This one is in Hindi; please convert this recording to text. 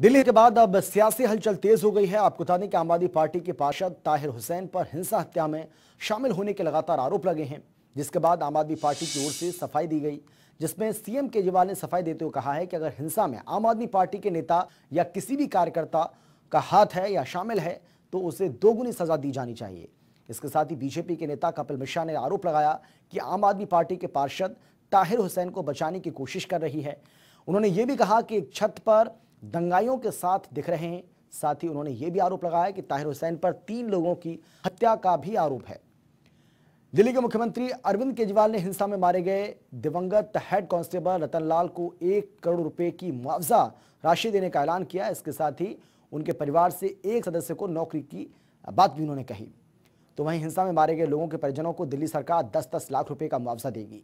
दिल्ली के बाद अब सियासी हलचल तेज हो गई है आपको बता दें कि आम आदमी पार्टी के पार्षद ताहिर हुसैन पर हिंसा हत्या में शामिल होने के लगातार आरोप लगे हैं जिसके बाद आम आदमी पार्टी की ओर से सफाई दी गई जिसमें सीएम केजरीवाल ने सफाई देते हुए कहा है कि अगर हिंसा में आम आदमी पार्टी के नेता या किसी भी कार्यकर्ता का हाथ है या शामिल है तो उसे दोगुनी सजा दी जानी चाहिए इसके साथ ही बीजेपी के नेता कपिल मिश्रा ने आरोप लगाया कि आम आदमी पार्टी के पार्षद ताहिर हुसैन को बचाने की कोशिश कर रही है उन्होंने ये भी कहा कि एक छत पर दंगाइयों के साथ दिख रहे हैं साथ ही उन्होंने ये भी आरोप लगाया कि ताहिर हुसैन पर तीन लोगों की हत्या का भी आरोप है दिल्ली के मुख्यमंत्री अरविंद केजरीवाल ने हिंसा में मारे गए दिवंगत हेड कांस्टेबल रतनलाल को एक करोड़ रुपए की मुआवजा राशि देने का ऐलान किया इसके साथ ही उनके परिवार से एक सदस्य को नौकरी की बात भी उन्होंने कही तो वहीं हिंसा में मारे गए लोगों के परिजनों को दिल्ली सरकार दस दस लाख रुपए का मुआवजा देगी